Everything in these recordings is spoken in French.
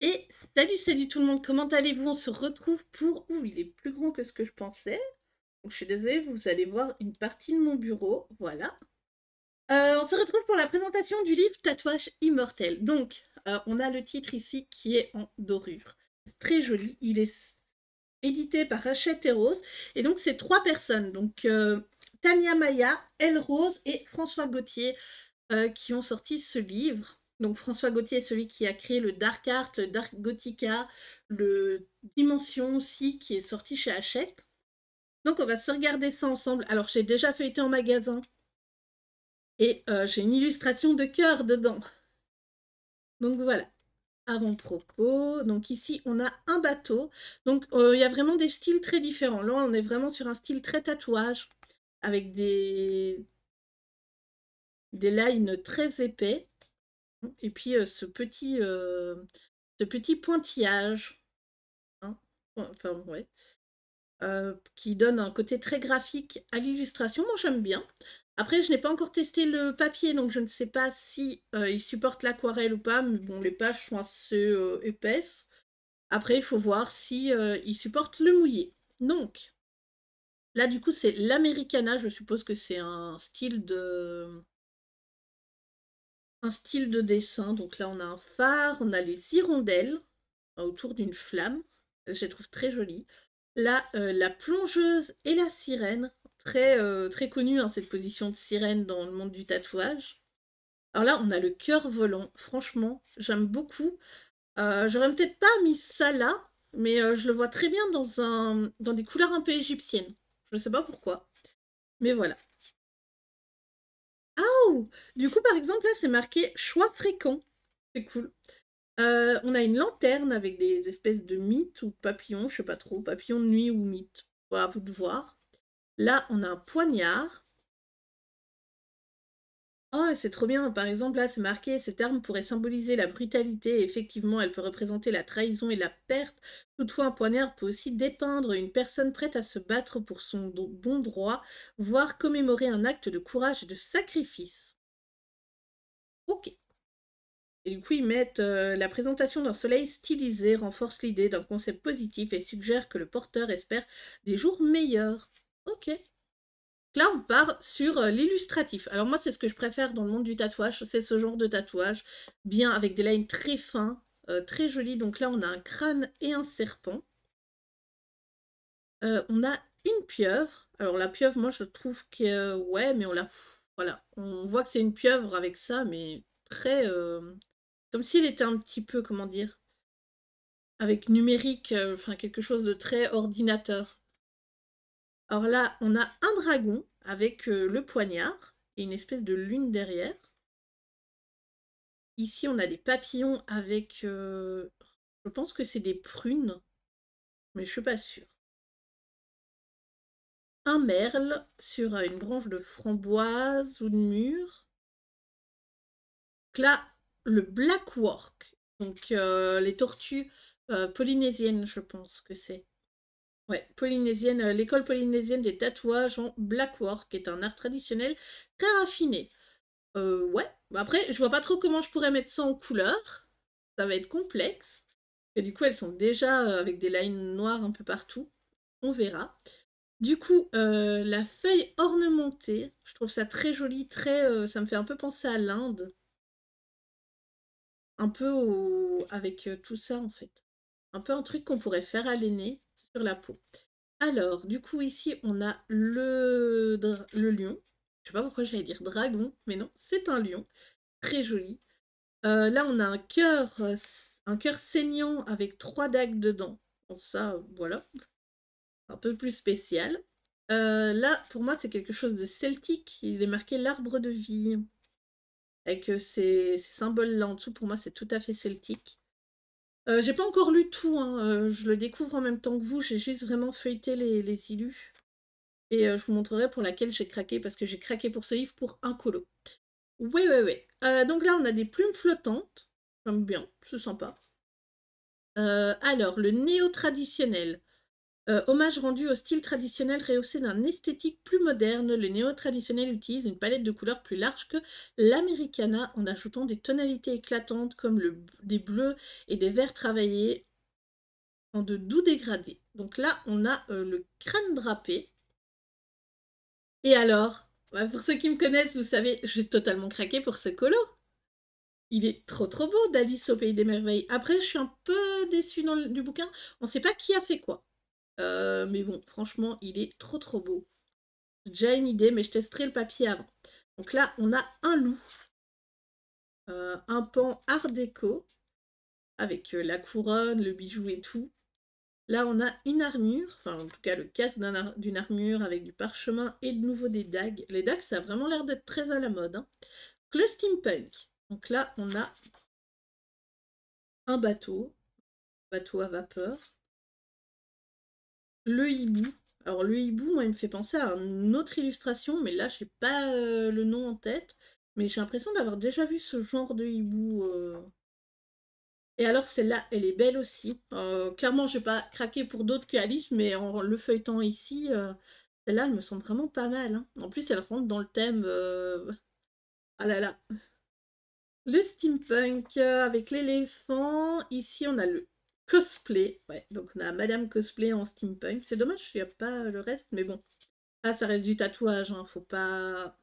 Et salut, salut tout le monde, comment allez-vous On se retrouve pour... Ouh, il est plus grand que ce que je pensais. Donc, je suis désolée, vous allez voir une partie de mon bureau, voilà. Euh, on se retrouve pour la présentation du livre Tatouage immortel. Donc, euh, on a le titre ici qui est en dorure. Très joli, il est édité par Rachette et Rose. Et donc, c'est trois personnes. Donc, euh, Tania Maya, Elle Rose et François Gauthier qui ont sorti ce livre. Donc François Gauthier est celui qui a créé le Dark Art, le Dark Gothica, le Dimension aussi, qui est sorti chez Hachette. Donc on va se regarder ça ensemble. Alors j'ai déjà feuilleté en magasin et euh, j'ai une illustration de cœur dedans. Donc voilà, avant-propos. Donc ici on a un bateau. Donc euh, il y a vraiment des styles très différents. Là on est vraiment sur un style très tatouage avec des, des lines très épais. Et puis ce, petit, ce petit pointillage, hein, qui donne un côté très graphique à l'illustration. Moi, j'aime bien. Après, je n'ai pas encore testé le papier, donc je ne sais pas si il supporte l'aquarelle ou pas, mais bon, les pages sont assez épaisses. Après, il faut voir si il supporte le mouillé. Donc, là, du coup, c'est l'americana, je suppose que c'est un style de style de dessin. Donc là, on a un phare, on a les hirondelles hein, autour d'une flamme. Je trouve très jolies. Là, euh, la plongeuse et la sirène. Très, euh, très connue, hein, cette position de sirène dans le monde du tatouage. Alors là, on a le cœur volant. Franchement, j'aime beaucoup. Euh, j'aurais peut-être pas mis ça là, mais je le vois très bien dans, un, dans des couleurs un peu égyptiennes. Je ne sais pas pourquoi. Mais voilà. Du coup, par exemple, là, c'est marqué choix fréquent. C'est cool. Euh, on a une lanterne avec des espèces de mythes ou papillons, je sais pas trop, papillons de nuit ou mythes. à vous de voir. Là, on a un poignard. Oh, c'est trop bien. Par exemple, là, c'est marqué, cette arme pourrait symboliser la brutalité. effectivement, elle peut représenter la trahison et la perte. Toutefois, un poignard peut aussi dépeindre une personne prête à se battre pour son bon droit, voire commémorer un acte de courage et de sacrifice. Ok. Et du coup, ils mettent euh, la présentation d'un soleil stylisé renforce l'idée d'un concept positif et suggère que le porteur espère des jours meilleurs. Ok là, on part sur euh, l'illustratif. Alors moi, c'est ce que je préfère dans le monde du tatouage. C'est ce genre de tatouage, bien avec des lines très fins, euh, très jolies. Donc là, on a un crâne et un serpent. Euh, on a une pieuvre. Alors la pieuvre, moi, je trouve que... ouais, mais on la... Voilà, on voit que c'est une pieuvre avec ça, mais très... comme s'il était un petit peu, comment dire avec numérique, enfin quelque chose de très ordinateur. Alors là, on a un dragon avec euh, le poignard et une espèce de lune derrière. Ici, on a des papillons avec... Euh, je pense que c'est des prunes, mais je suis pas sûre. Un merle sur euh, une branche de framboise ou de mûre. là, le blackwork Donc les tortues polynésiennes, je pense que c'est. Ouais, polynésienne, euh, l'école polynésienne des tatouages en blackwork est un art traditionnel très raffiné. Euh, ouais, bah après, je vois pas trop comment je pourrais mettre ça en couleur. Ça va être complexe. Et du coup, elles sont déjà euh, avec des lines noires un peu partout. On verra. Du coup, la feuille ornementée, je trouve ça très joli, très, ça me fait un peu penser à l'Inde. Un peu avec tout ça, en fait. Un peu un truc qu'on pourrait faire à l'aîné sur la peau. Alors, du coup, ici, on a le, le lion. Je sais pas pourquoi j'allais dire dragon, mais non, c'est un lion. Très joli. Euh, là, on a un cœur, euh, un cœur saignant avec trois dagues dedans. Bon, ça, voilà. Un peu plus spécial. Euh, là, pour moi, c'est quelque chose de celtique. Il est marqué l'arbre de vie. Avec ces, ces symboles-là en dessous, pour moi, c'est tout à fait celtique. Euh, j'ai pas encore lu tout, hein. euh, je le découvre en même temps que vous, j'ai juste vraiment feuilleté les, les illus. Et euh, je vous montrerai pour laquelle j'ai craqué, parce que j'ai craqué pour ce livre pour un colo. Ouais, ouais, oui. donc là, on a des plumes flottantes. J'aime bien, c'est sympa. alors, le néo-traditionnel. Euh, hommage rendu au style traditionnel rehaussé d'un esthétique plus moderne, le néo traditionnel utilise une palette de couleurs plus large que l'americana en ajoutant des tonalités éclatantes comme le, des bleus et des verts travaillés en de doux dégradés. Donc là, on a euh, le crâne drapé. Et alors, bah, pour ceux qui me connaissent, vous savez, j'ai totalement craqué pour ce colo. Il est trop trop beau d'Alice au Pays des Merveilles. Après, je suis un peu déçue du bouquin. On ne sait pas qui a fait quoi. Euh, mais bon, franchement, il est trop trop beau. J'ai déjà une idée, mais je testerai le papier avant. Donc là, on a un loup, euh, un pan art déco, avec euh, la couronne, le bijou et tout. Là, on a une armure, enfin en tout cas le casque d'une armure avec du parchemin et de nouveau des dagues. Les dagues, ça a vraiment l'air d'être très à la mode. Hein. le steampunk. Donc là, on a un bateau, bateau à vapeur le hibou. Alors le hibou, moi, il me fait penser à une autre illustration, mais là, je pas euh, le nom en tête. Mais j'ai l'impression d'avoir déjà vu ce genre de hibou. Euh. Et alors celle-là, elle est belle aussi. Euh, clairement, n'ai pas craqué pour d'autres qu'Alice, mais en le feuilletant ici, euh, celle-là, elle me semble vraiment pas mal. Hein. En plus, elle rentre dans le thème. Ah là là. Le steampunk avec l'éléphant. Ici, on a le Cosplay, ouais, donc on a Madame Cosplay en steampunk. C'est dommage, il n'y a pas le reste, mais bon. Ah, ça reste du tatouage, hein, faut pas.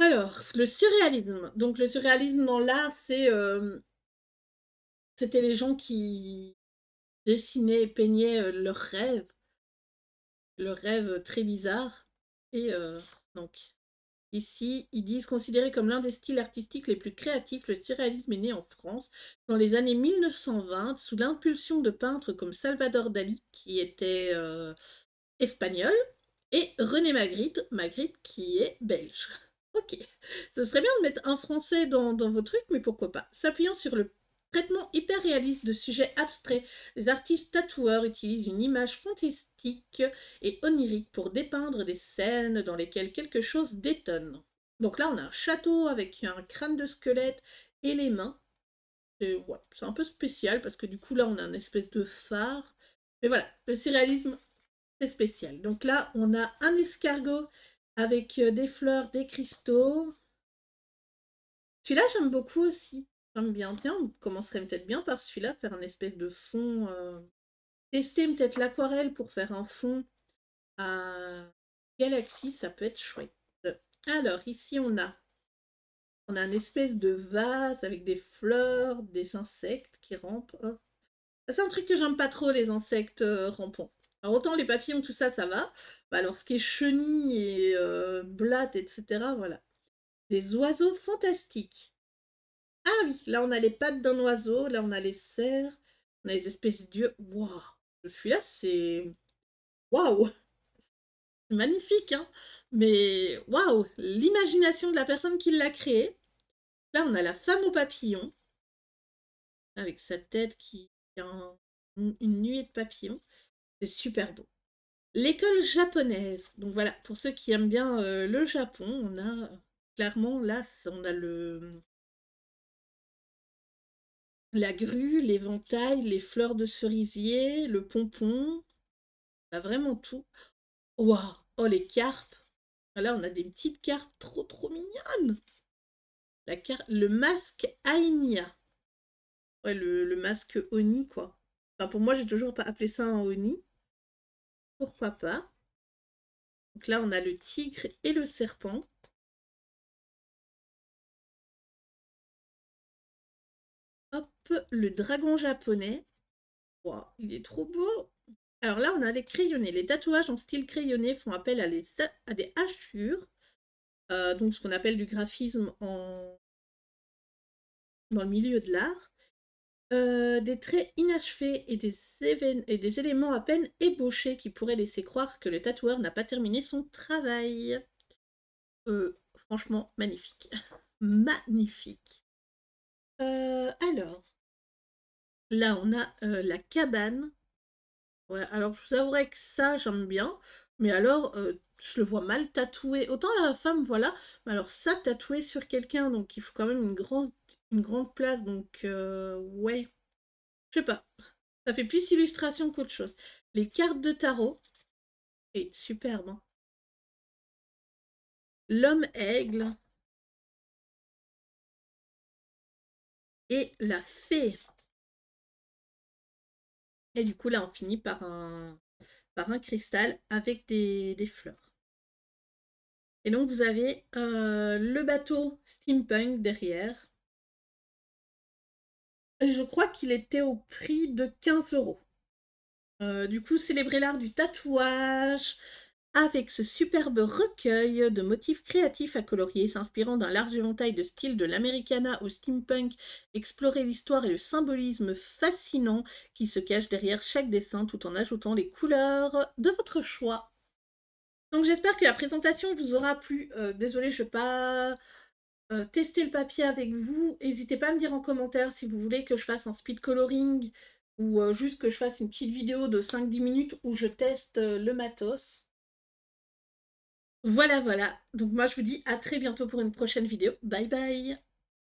Alors, le surréalisme. Donc, le surréalisme dans l'art, c'est. Euh, c'était les gens qui dessinaient et peignaient euh, leurs rêves. Leurs rêves très bizarres. Et euh, donc, Ici, ils disent considéré comme l'un des styles artistiques les plus créatifs, le surréalisme est né en France dans les années 1920 sous l'impulsion de peintres comme Salvador Dali, qui était euh, espagnol, et René Magritte, Magritte qui est belge. Ok, ce serait bien de mettre un français dans, dans vos trucs, mais pourquoi pas S'appuyant sur le Traitement hyper réaliste de sujets abstraits, les artistes tatoueurs utilisent une image fantastique et onirique pour dépeindre des scènes dans lesquelles quelque chose détonne. Donc là, on a un château avec un crâne de squelette et les mains. c'est un peu spécial parce que du coup, là, on a un espèce de phare. Mais voilà, le surréalisme, c'est spécial. Donc là, on a un escargot avec euh, des fleurs, des cristaux. Celui-là, j'aime beaucoup aussi. J'aime bien. Tiens, on commencerait peut-être bien par celui-là, faire un espèce de fond. Euh, tester peut-être l'aquarelle pour faire un fond à galaxie, ça peut être chouette. Alors, ici, on a, on a un espèce de vase avec des fleurs, des insectes qui rampent. Oh. Ah, c'est un truc que j'aime pas trop, les insectes euh, rampants. Alors, autant les papillons, tout ça, ça va. Bah, alors, ce qui est chenille et euh, blattes, etc., voilà. Des oiseaux fantastiques. Ah oui, là on a les pattes d'un oiseau, là on a les cerfs, on a les espèces d'yeux. Waouh, suis là c'est. Waouh! magnifique, hein Mais waouh, l'imagination de la personne qui l'a créé. Là, on a la femme au papillon, avec sa tête qui a une nuée de papillons. C'est super beau. L'école japonaise. Donc voilà, pour ceux qui aiment bien euh, le Japon, on a clairement là, on a le, la grue, l'éventail, les fleurs de cerisier, le pompon, a bah, vraiment tout. Waouh, oh les carpes. Ah, là, on a des petites carpes trop trop mignonnes. La le masque Aïnia. Ouais, le, masque Oni, quoi. Enfin, pour moi, j'ai toujours pas appelé ça un Oni. Pourquoi pas Donc là, on a le tigre et le serpent. le dragon japonais. il est trop beau. Alors là, on a les crayonnés. Les tatouages en style crayonné font appel à, à des hachures, euh, donc ce qu'on appelle du graphisme en... dans le milieu de l'art. Euh, des traits inachevés et des, et des éléments à peine ébauchés qui pourraient laisser croire que le tatoueur n'a pas terminé son travail. Euh, franchement, magnifique. magnifique. alors, Là, on a la cabane. Ouais, alors je vous avouerai que ça, j'aime bien. Mais alors, je le vois mal tatoué. Autant la femme, voilà. Mais alors ça, tatoué sur quelqu'un. Donc, il faut quand même une grande, une grande place. Donc, ouais. Je sais pas. Ça fait plus illustration qu'autre chose. Les cartes de tarot. Et superbe. Hein. L'homme aigle. Et la fée. Et du coup, là, on finit par un, cristal avec des, fleurs. Et donc, vous avez euh, le bateau steampunk derrière. Et je crois qu'il était au prix de 15 euros. Euh, du coup, célébrer l'art du tatouage, avec ce superbe recueil de motifs créatifs à colorier, s'inspirant d'un large éventail de styles de l'americana au steampunk, explorer l'histoire et le symbolisme fascinant qui se cache derrière chaque dessin tout en ajoutant les couleurs de votre choix. Donc j'espère que la présentation vous aura plu. Euh, désolée, je ne vais pas euh, tester le papier avec vous. N'hésitez pas à me dire en commentaire si vous voulez que je fasse un speed coloring ou euh, juste que je fasse une petite vidéo de 5-10 minutes où je teste le matos. Voilà, voilà. Donc moi, je vous dis à très bientôt pour une prochaine vidéo. Bye bye